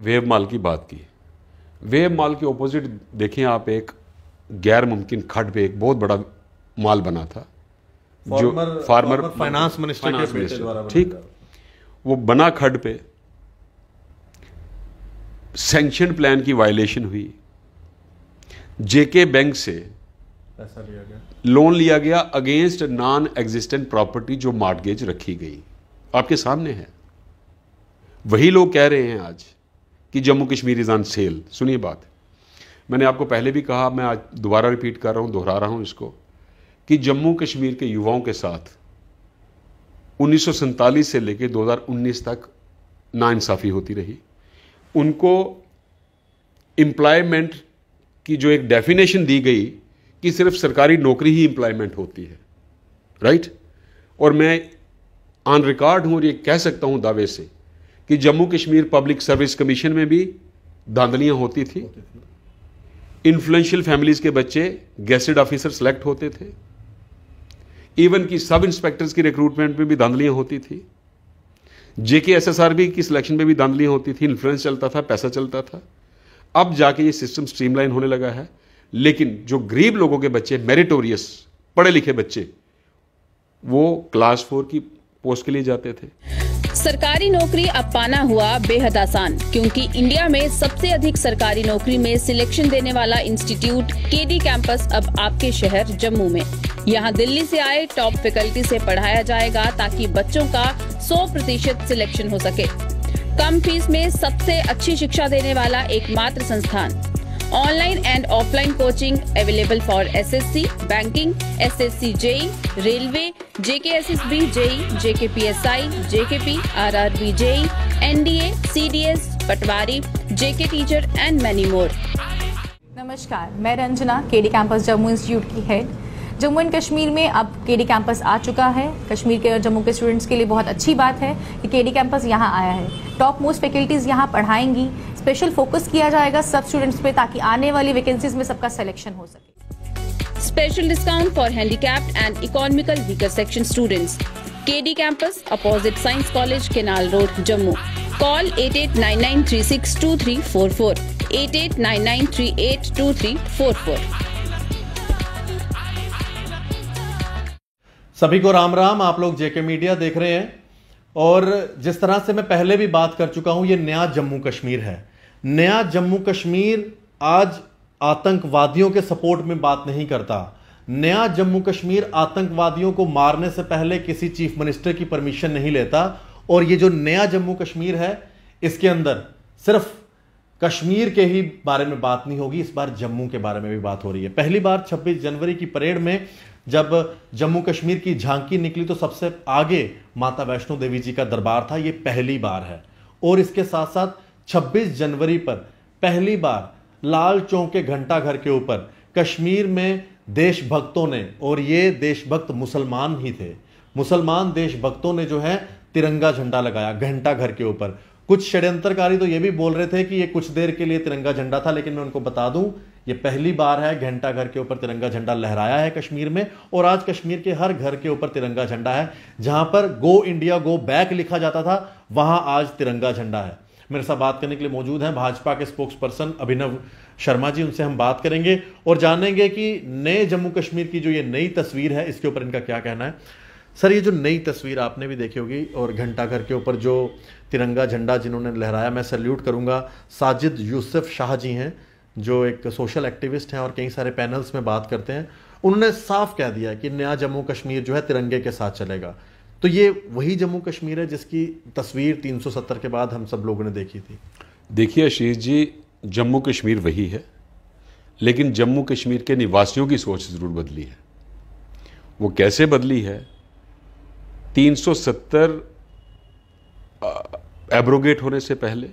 Wave mall की बात की वेव मॉल के ऑपोजिट देखें आप एक गैर मुमकिन खड पे एक बहुत बड़ा मॉल बना था जो फार्मर फाइनेंस मिनिस्टर ठीक वो बना खड पे सेंक्शन प्लान की वायलेशन हुई जेके बैंक से पैसा लिया गया लोन लिया गया अगेंस्ट नॉन एग्जिस्टेंट प्रॉपर्टी जो मार्टगेज रखी गई आपके सामने है वही लोग कह रहे हैं आज कि Jammu Kashmir is on sale सुनिए बात मैंने आपको पहले भी कहा मैं आज दोबारा रिपीट कर रहा हूँ दोहरा रहा हूँ इसको कि जम्मू कश्मीर के युवाओं के साथ उन्नीस से लेकर 2019 तक नाइंसाफ़ी होती रही उनको एम्प्लॉयमेंट की जो एक डेफिनेशन दी गई कि सिर्फ सरकारी नौकरी ही एम्प्लॉयमेंट होती है राइट right? और मैं ऑन रिकॉर्ड हूँ और ये कह सकता हूँ दावे से कि Jammu Kashmir public service commission में भी धांधलियाँ होती थी इन्फ्लुएंशियल फैमिलीज़ के बच्चे गैसेड ऑफिसर सेलेक्ट होते थे इवन कि सब इंस्पेक्टर्स की रिक्रूटमेंट में भी धांधलियाँ होती थी JK S S R B की सिलेक्शन में भी धांधलियाँ होती थी इन्फ्लुएंस चलता था पैसा चलता था अब जाके ये सिस्टम स्ट्रीमलाइन होने लगा है लेकिन जो गरीब लोगों के बच्चे मेरिटोरियस पढ़े लिखे बच्चे वो क्लास फोर की पोस्ट के लिए जाते थे सरकारी नौकरी अब पाना हुआ बेहद आसान क्योंकि इंडिया में सबसे अधिक सरकारी नौकरी में सिलेक्शन देने वाला इंस्टीट्यूट केडी कैंपस अब आपके शहर जम्मू में यहाँ दिल्ली से आए टॉप फैकल्टी से पढ़ाया जाएगा ताकि बच्चों का 100 प्रतिशत सिलेक्शन हो सके कम फीस में सबसे अच्छी शिक्षा देने वाला एकमात्र संस्थान online and offline coaching available for S S banking railway JK S B JE JK P S I JK P R R B JE N D A C D S patwari JK teacher and many more नमस्कार मैं Ranjana KD campus Jammu institute की head Jammu and Kashmir में अब KD campus आ चुका है कश्मीर के और जम्मू के स्टूडेंट्स के लिए बहुत अच्छी बात है कि केडी कैंपस यहाँ आया है टॉप मोस्ट फैकल्टीज़ यहाँ पढ़ाएंगी स्पेशल फोकस किया जाएगा सब स्टूडेंट्स पे ताकि आने वाली वैकेंसीज में सबका सिलेक्शन हो सके special discount for handicapped and economical weaker section students D campus opposite science college canal road Jammu call eight eight nine nine three six two three four four eight eight nine nine three eight two three four four सभी को राम राम आप लोग जेके media देख रहे हैं और जिस तरह से मैं पहले भी बात कर चुका हूं ये नया जम्मू कश्मीर है नया जम्मू कश्मीर आज आतंकवादियों के सपोर्ट में बात नहीं करता नया जम्मू कश्मीर आतंकवादियों को मारने से पहले किसी चीफ मिनिस्टर की परमिशन नहीं लेता और ये जो नया जम्मू कश्मीर है इसके अंदर सिर्फ कश्मीर के ही बारे में बात नहीं होगी इस बार जम्मू के बारे में भी बात हो रही है पहली बार 26 जनवरी की परेड में जब जम्मू कश्मीर की झांकी निकली तो सबसे आगे माता वैष्णो देवी जी का दरबार था ये पहली बार है और इसके साथ साथ 26 जनवरी पर पहली बार लाल चौक के घंटाघर के ऊपर कश्मीर में देशभक्तों ने और ये देशभक्त मुसलमान ही थे मुसलमान देशभक्तों ने जो है तिरंगा झंडा लगाया घंटाघर के ऊपर कुछ षड्यंत्रकारी तो ये भी बोल रहे थे कि ये कुछ देर के लिए तिरंगा झंडा था लेकिन मैं उनको बता दूं ये पहली बार है घंटा घर के ऊपर तिरंगा झंडा लहराया है कश्मीर में और आज कश्मीर के हर घर के ऊपर तिरंगा झंडा है जहां पर गो इंडिया गो बैक लिखा जाता था वहां आज तिरंगा झंडा है मेरे साथ बात करने के लिए मौजूद हैं भाजपा के स्पोक्स पर्सन अभिनव शर्मा जी उनसे हम बात करेंगे और जानेंगे कि नए जम्मू कश्मीर की जो ये नई तस्वीर है इसके ऊपर इनका क्या कहना है सर ये जो नई तस्वीर आपने भी देखी होगी और घंटाघर के ऊपर जो तिरंगा झंडा जिन्होंने लहराया मैं सल्यूट करूंगा साजिद यूसुफ शाह जी हैं जो एक सोशल एक्टिविस्ट हैं और कई सारे पैनल्स में बात करते हैं उन्होंने साफ कह दिया कि नया जम्मू कश्मीर जो है तिरंगे के साथ चलेगा तो ये वही जम्मू कश्मीर है जिसकी तस्वीर 370 के बाद हम सब लोगों ने देखी थी देखिए आशीष जी जम्मू कश्मीर वही है लेकिन जम्मू कश्मीर के निवासियों की सोच ज़रूर बदली है वो कैसे बदली है 370 एब्रोगेट होने से पहले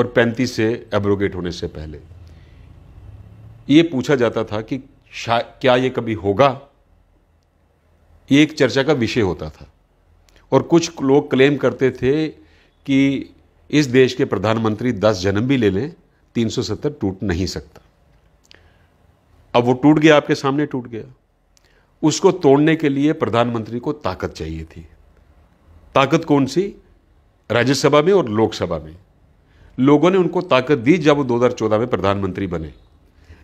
और 35 से एब्रोगेट होने से पहले ये पूछा जाता था कि क्या ये कभी होगा ये एक चर्चा का विषय होता था और कुछ लोग क्लेम करते थे कि इस देश के प्रधानमंत्री दस जन्म भी ले लें 370 टूट नहीं सकता अब वो टूट गया आपके सामने टूट गया उसको तोड़ने के लिए प्रधानमंत्री को ताकत चाहिए थी ताकत कौन सी राज्यसभा में और लोकसभा में लोगों ने उनको ताकत दी जब वो 2014 में प्रधानमंत्री बने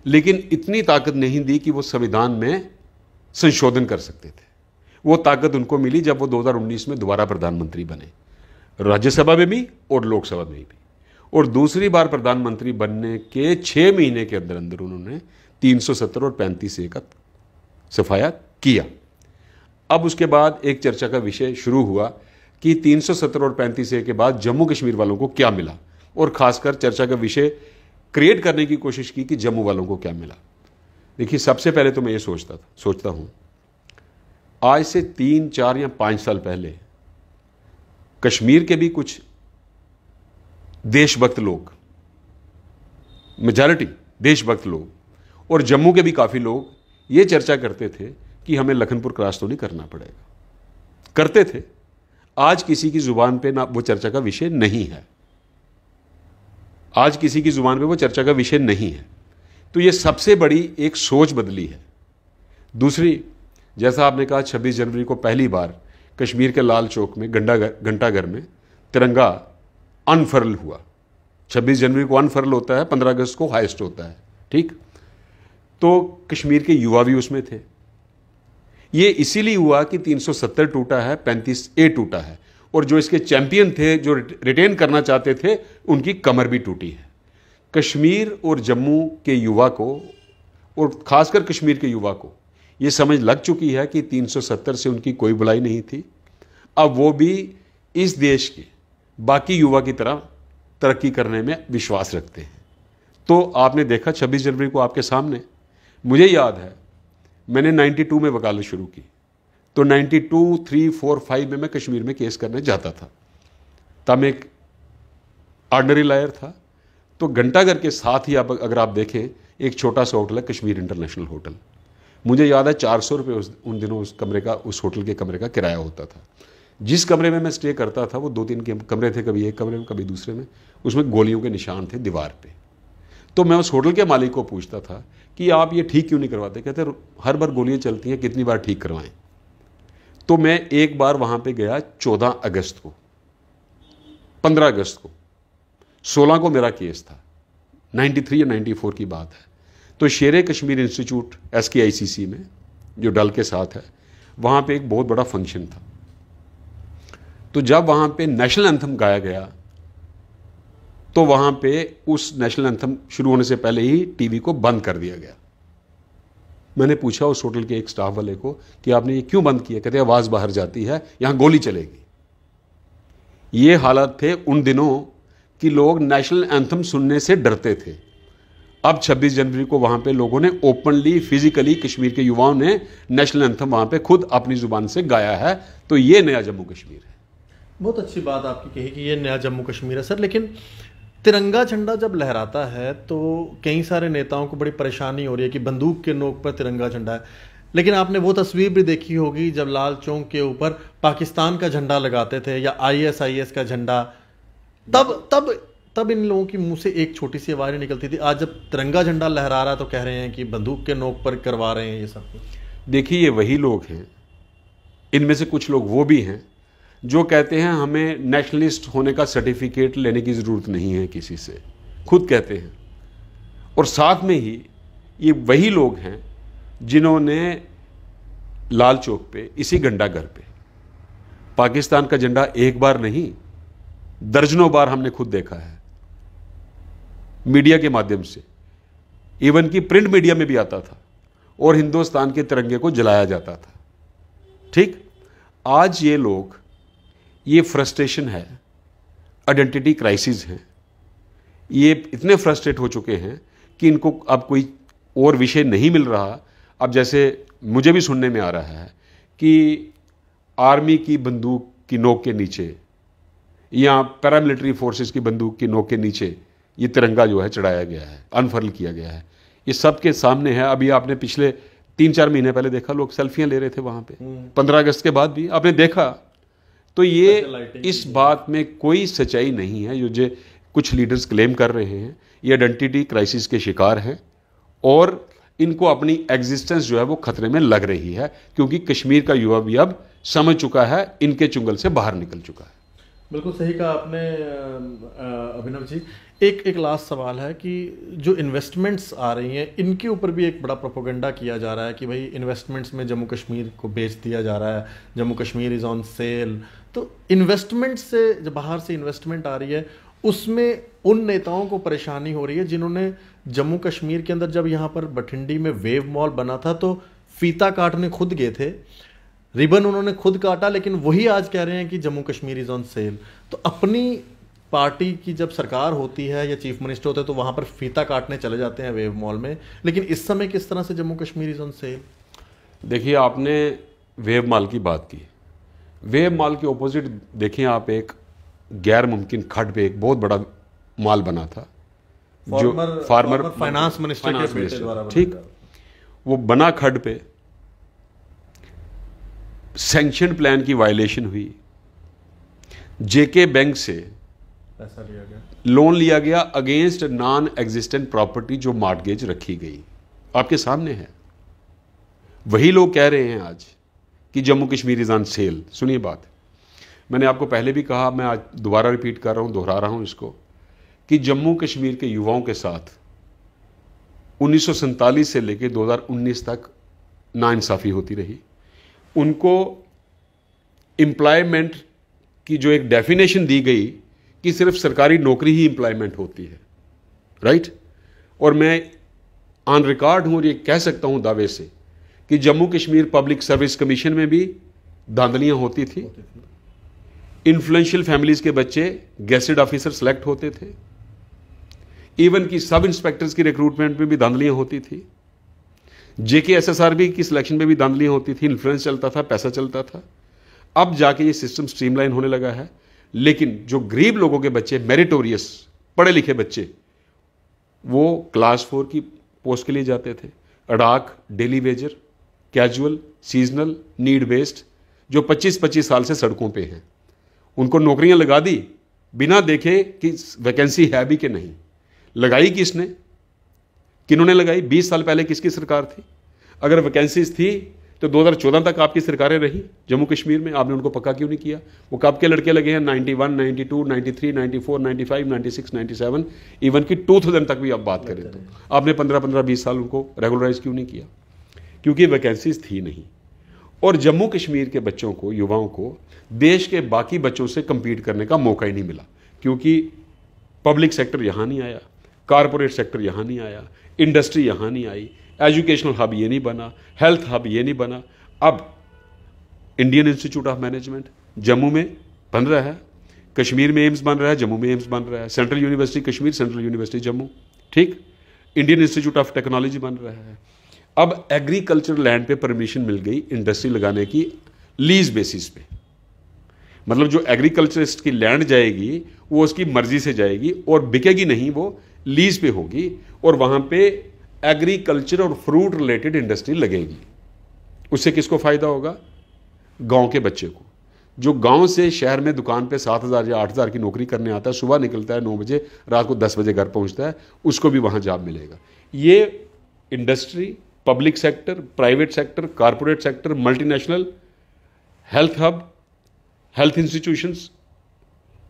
लेकिन इतनी ताकत नहीं दी कि वो संविधान में संशोधन कर सकते थे वो ताकत उनको मिली जब वो 2019 में दोबारा प्रधानमंत्री बने राज्यसभा में भी और लोकसभा में भी और दूसरी बार प्रधानमंत्री बनने के छः महीने के अंदर अंदर उन्होंने 370 और पैंतीस ए का सफाया किया अब उसके बाद एक चर्चा का विषय शुरू हुआ कि 370 और पैंतीस ए के बाद जम्मू कश्मीर वालों को क्या मिला और खासकर चर्चा का विषय क्रिएट करने की कोशिश की कि जम्मू वालों को क्या मिला देखिए सबसे पहले तो मैं ये सोचता था सोचता हूँ आज से तीन चार या पांच साल पहले कश्मीर के भी कुछ देशभक्त लोग मेजॉरिटी देशभक्त लोग और जम्मू के भी काफ़ी लोग ये चर्चा करते थे कि हमें लखनपुर क्रॉस तो नहीं करना पड़ेगा करते थे आज किसी की ज़ुबान पे ना वो चर्चा का विषय नहीं है आज किसी की ज़ुबान पे वो चर्चा का विषय नहीं है तो ये सबसे बड़ी एक सोच बदली है दूसरी जैसा आपने कहा छब्बीस जनवरी को पहली बार कश्मीर के लाल चौक में घंटा घंटाघर में तिरंगा अनफर्ल हुआ छब्बीस जनवरी को अनफर्ल होता है पंद्रह अगस्त को हाइस्ट होता है ठीक तो कश्मीर के युवा भी उसमें थे ये इसीलिए हुआ कि 370 टूटा है 35 ए टूटा है और जो इसके चैंपियन थे जो रिटेन करना चाहते थे उनकी कमर भी टूटी है कश्मीर और जम्मू के युवा को और ख़ासकर कश्मीर के युवा को ये समझ लग चुकी है कि 370 से उनकी कोई बुलाई नहीं थी अब वो भी इस देश के बाकी युवा की तरह तरक्की करने में विश्वास रखते हैं तो आपने देखा 26 जनवरी को आपके सामने मुझे याद है मैंने 92 में वकालत शुरू की तो 92, थ्री फोर फाइव में मैं कश्मीर में केस करने जाता था तब एक आर्डनरी लायर था तो घंटाघर के साथ ही आप अगर आप देखें एक छोटा सा होटल है कश्मीर इंटरनेशनल होटल मुझे याद है चार सौ रुपये उस उन दिनों उस कमरे का उस होटल के कमरे का किराया होता था जिस कमरे में मैं स्टे करता था वो दो तीन कमरे थे कभी एक कमरे में कभी दूसरे में उसमें गोलियों के निशान थे दीवार पे तो मैं उस होटल के मालिक को पूछता था कि आप ये ठीक क्यों नहीं करवाते कहते हर बार गोलियाँ चलती हैं कितनी बार ठीक करवाएं तो मैं एक बार वहाँ पे गया चौदह अगस्त को पंद्रह अगस्त को सोलह को मेरा केस था नाइन्टी थ्री या नाइन्टी फोर की बात है तो शेर कश्मीर इंस्टीट्यूट एस के आई सी सी में जो डल के साथ है वहाँ पे एक बहुत बड़ा फंक्शन था तो जब वहाँ पे नेशनल एंथम गाया गया तो वहाँ पे उस नेशनल एंथम शुरू होने से पहले ही टीवी को बंद कर दिया गया मैंने पूछा उस होटल के एक स्टाफ वाले को कि आपने ये क्यों बंद किया कहते आवाज़ बाहर जाती है यहाँ गोली चलेगी ये हालात थे उन दिनों कि लोग नेशनल एंथम सुनने से डरते थे अब 26 जनवरी को वहां पे लोगों ने ओपनली फिजिकली कश्मीर के युवाओं ने नेशनल एंथम वहां पे खुद अपनी ज़ुबान से गाया है तो ये नया जम्मू कश्मीर है बहुत अच्छी बात आपकी कही कि ये नया जम्मू कश्मीर है सर लेकिन तिरंगा झंडा जब लहराता है तो कई सारे नेताओं को बड़ी परेशानी हो रही है कि बंदूक के नोक पर तिरंगा झंडा है लेकिन आपने वो तस्वीर भी देखी होगी जब लाल चौक के ऊपर पाकिस्तान का झंडा लगाते थे या आईएसआईएस का झंडा तब तब तब इन लोगों की मुंह से एक छोटी सी आवाज़ निकलती थी आज जब तिरंगा झंडा लहरा रहा तो कह रहे हैं कि बंदूक के नोक पर करवा रहे हैं ये सब देखिए ये वही लोग हैं इनमें से कुछ लोग वो भी हैं जो कहते हैं हमें नेशनलिस्ट होने का सर्टिफिकेट लेने की ज़रूरत नहीं है किसी से खुद कहते हैं और साथ में ही ये वही लोग हैं जिन्होंने लाल चौक पे इसी गंडा घर पे पाकिस्तान का झंडा एक बार नहीं दर्जनों बार हमने खुद देखा है मीडिया के माध्यम से इवन कि प्रिंट मीडिया में भी आता था और हिंदुस्तान के तिरंगे को जलाया जाता था ठीक आज ये लोग ये फ्रस्ट्रेशन है आइडेंटिटी क्राइसिस हैं ये इतने फ्रस्ट्रेट हो चुके हैं कि इनको अब कोई और विषय नहीं मिल रहा अब जैसे मुझे भी सुनने में आ रहा है कि आर्मी की बंदूक की नोक के नीचे या पैरामिलिट्री फोर्सेस की बंदूक की नोक के नीचे ये तिरंगा जो है चढ़ाया गया है अनफर्ल किया गया है ये सब के सामने है अभी आपने पिछले तीन चार महीने पहले देखा लोग सेल्फियां ले रहे थे वहां पे हम्म। पंद्रह अगस्त के बाद भी आपने देखा तो ये इस बात में कोई सच्चाई नहीं है जो जो कुछ लीडर्स क्लेम कर रहे हैं ये आइडेंटिटी क्राइसिस के शिकार हैं और इनको अपनी एग्जिस्टेंस जो है वो खतरे में लग रही है क्योंकि कश्मीर का युवा भी अब समझ चुका है इनके चुंगल से बाहर निकल चुका है बिल्कुल सही कहा आपने अभिनव जी एक एक लास्ट सवाल है कि जो इन्वेस्टमेंट्स आ रही हैं इनके ऊपर भी एक बड़ा प्रोपोगंडा किया जा रहा है कि भाई इन्वेस्टमेंट्स में जम्मू कश्मीर को बेच दिया जा रहा है Jammu Kashmir is on sale तो इन्वेस्टमेंट से जब बाहर से इन्वेस्टमेंट आ रही है उसमें उन नेताओं को परेशानी हो रही है जिन्होंने जम्मू कश्मीर के अंदर जब यहाँ पर बठिंडी में वेव मॉल बना था तो फीता काटने खुद गए थे रिबन उन्होंने खुद काटा लेकिन वही आज कह रहे हैं कि Jammu Kashmir is on sale तो अपनी पार्टी की जब सरकार होती है या चीफ मिनिस्टर होते हैं तो वहाँ पर फीता काटने चले जाते हैं वेव मॉल में लेकिन इस समय किस तरह से Jammu Kashmir is on sale देखिए आपने वेव मॉल की बात की वेव मॉल के ओपोजिट देखें आप एक गैर मुमकिन खड पे एक बहुत बड़ा माल बना था जो फार्मर फाइनेंस मिनिस्टर ठीक वो बना खड पे सेंक्शन प्लान की वायलेशन हुई जेके बैंक से पैसा लिया गया लोन लिया गया अगेंस्ट नॉन एग्जिस्टेंट प्रॉपर्टी जो मार्टगेज रखी गई आपके सामने है वही लोग कह रहे हैं आज कि Jammu Kashmir is on sale सुनिए बात मैंने आपको पहले भी कहा मैं आज दोबारा रिपीट कर रहा हूं दोहरा रहा हूं इसको कि जम्मू कश्मीर के युवाओं के साथ उन्नीस से लेकर 2019 तक नाइंसाफ़ी होती रही उनको एम्प्लॉयमेंट की जो एक डेफिनेशन दी गई कि सिर्फ सरकारी नौकरी ही एम्प्लॉयमेंट होती है राइट right? और मैं ऑन रिकॉर्ड हूँ और ये कह सकता हूँ दावे से कि Jammu Kashmir public service commission में भी धांधलियाँ होती थी इन्फ्लुएंशियल फैमिलीज के बच्चे गैसेड ऑफिसर सेलेक्ट होते थे इवन कि सब इंस्पेक्टर्स की रिक्रूटमेंट में भी धांधलियाँ होती थी JK S S R B की सिलेक्शन में भी धांधलियाँ होती थी इन्फ्लुएंस चलता था पैसा चलता था अब जाके ये सिस्टम स्ट्रीमलाइन होने लगा है लेकिन जो गरीब लोगों के बच्चे मेरिटोरियस पढ़े लिखे बच्चे वो क्लास फोर की पोस्ट के लिए जाते थे ad hoc daily wager casual seasonal need based जो 25-25 साल से सड़कों पे हैं उनको नौकरियां लगा दी बिना देखे कि वैकेंसी है भी कि नहीं लगाई किसने किन्होंने लगाई बीस साल पहले किसकी सरकार थी अगर वैकेंसीज थी तो 2014 तक आपकी सरकारें रही जम्मू कश्मीर में आपने उनको पक्का क्यों नहीं किया वो कब के लड़के लगे हैं 91, 92, 93, 94, 95, 96, 97 इवन कि 2000 तक भी आप बात करें तो आपने 15, 15, 20 साल उनको रेगुलराइज क्यों नहीं किया क्योंकि वैकेंसीज थी नहीं और जम्मू कश्मीर के बच्चों को युवाओं को देश के बाकी बच्चों से कम्पीट करने का मौका ही नहीं मिला क्योंकि पब्लिक सेक्टर यहाँ नहीं आया कॉरपोरेट सेक्टर यहाँ नहीं आया इंडस्ट्री यहाँ नहीं आई एजुकेशनल हब ये नहीं बना हेल्थ हब ये नहीं बना अब Indian institute of management Jammu में बन रहा है कश्मीर में एम्स बन रहा है जम्मू में एम्स बन रहा है central university Kashmir central university Jammu ठीक इंडियन इंस्टीट्यूट ऑफ टेक्नोलॉजी बन रहा है अब एग्रीकल्चर लैंड पे परमिशन मिल गई इंडस्ट्री लगाने की लीज बेसिस पे मतलब जो एग्रीकल्चरिस्ट की लैंड जाएगी वो उसकी मर्जी से जाएगी और बिकेगी नहीं वो लीज पे होगी और वहां पे एग्रीकल्चर और फ्रूट रिलेटेड इंडस्ट्री लगेगी उससे किसको फ़ायदा होगा गांव के बच्चे को जो गांव से शहर में दुकान पे सात हज़ार या आठ हज़ार की नौकरी करने आता है सुबह निकलता है नौ बजे रात को दस बजे घर पहुंचता है उसको भी वहां जॉब मिलेगा ये industry public sector private sector corporate sector multinational health hub health institutions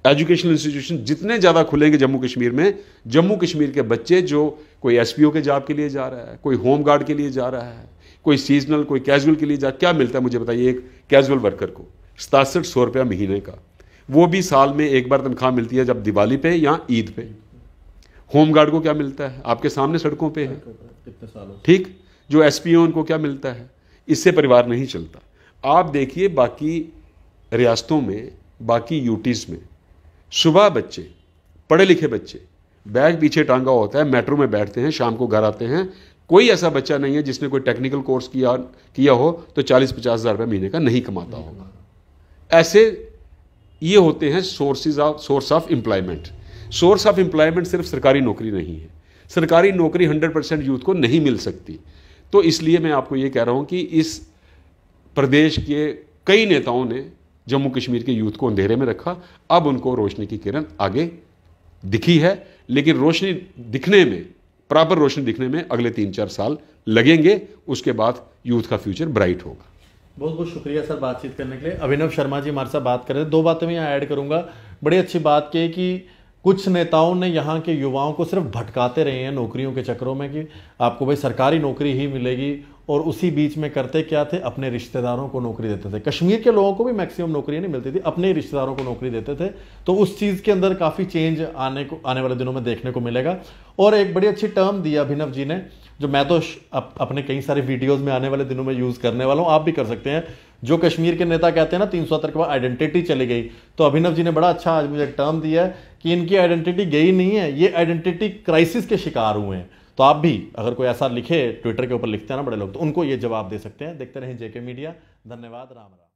educational institution जितने ज़्यादा खुलेंगे जम्मू कश्मीर में जम्मू कश्मीर के बच्चे जो कोई एस के जॉब के लिए जा रहा है कोई होम गार्ड के लिए जा रहा है कोई सीजनल कोई कैजुअल के लिए जा क्या मिलता है मुझे बताइए एक कैजुअल वर्कर को सतासठ सौ रुपया महीने का वो भी साल में एक बार तनख्वाह मिलती है जब दिवाली पे या ईद पे होम गार्ड को क्या मिलता है आपके सामने सड़कों पे है ठीक जो एस पी उनको क्या मिलता है इससे परिवार नहीं चलता आप देखिए बाकी रियासतों में बाकी यूटीज़ में सुबह बच्चे पढ़े लिखे बच्चे बैग पीछे टांगा होता है मेट्रो में बैठते हैं शाम को घर आते हैं कोई ऐसा बच्चा नहीं है जिसने कोई टेक्निकल कोर्स किया किया हो तो चालीस पचास हज़ार रुपये महीने का नहीं कमाता होगा ऐसे ये होते हैं sources of source of employment source of employment सिर्फ सरकारी नौकरी नहीं है सरकारी नौकरी हंड्रेड परसेंट यूथ को नहीं मिल सकती तो इसलिए मैं आपको ये कह रहा हूँ कि इस प्रदेश के कई नेताओं ने जम्मू कश्मीर के यूथ को अंधेरे में रखा अब उनको रोशनी की किरण आगे दिखी है लेकिन रोशनी दिखने में प्रॉपर रोशनी दिखने में अगले तीन चार साल लगेंगे उसके बाद यूथ का फ्यूचर ब्राइट होगा बहुत बहुत शुक्रिया सर बातचीत करने के लिए अभिनव शर्मा जी हमारे साथ बात कर रहे हैं दो बातें मैं यहाँ ऐड करूँगा बड़ी अच्छी बात की कि कुछ नेताओं ने यहाँ के युवाओं को सिर्फ भटकाते रहे हैं नौकरियों के चक्रों में कि आपको भाई सरकारी नौकरी ही मिलेगी और उसी बीच में करते क्या थे अपने रिश्तेदारों को नौकरी देते थे कश्मीर के लोगों को भी मैक्सिमम नौकरी नहीं मिलती थी अपने रिश्तेदारों को नौकरी देते थे तो उस चीज़ के अंदर काफ़ी चेंज आने को आने वाले दिनों में देखने को मिलेगा और एक बड़ी अच्छी टर्म दी अभिनव जी ने जो मैं तो अप, अपने कई सारे वीडियोज में आने वाले दिनों में यूज़ करने वाला हूँ आप भी कर सकते हैं जो कश्मीर के नेता कहते हैं ना तीन सौ के बाद आइडेंटिटी चली गई तो अभिनव जी ने बड़ा अच्छा आज मुझे एक टर्म दिया है कि इनकी आइडेंटिटी गई नहीं है ये आइडेंटिटी क्राइसिस के शिकार हुए हैं तो आप भी अगर कोई ऐसा लिखे ट्विटर के ऊपर लिखते हैं ना बड़े लोग तो उनको ये जवाब दे सकते हैं देखते रहें जेके मीडिया धन्यवाद राम राम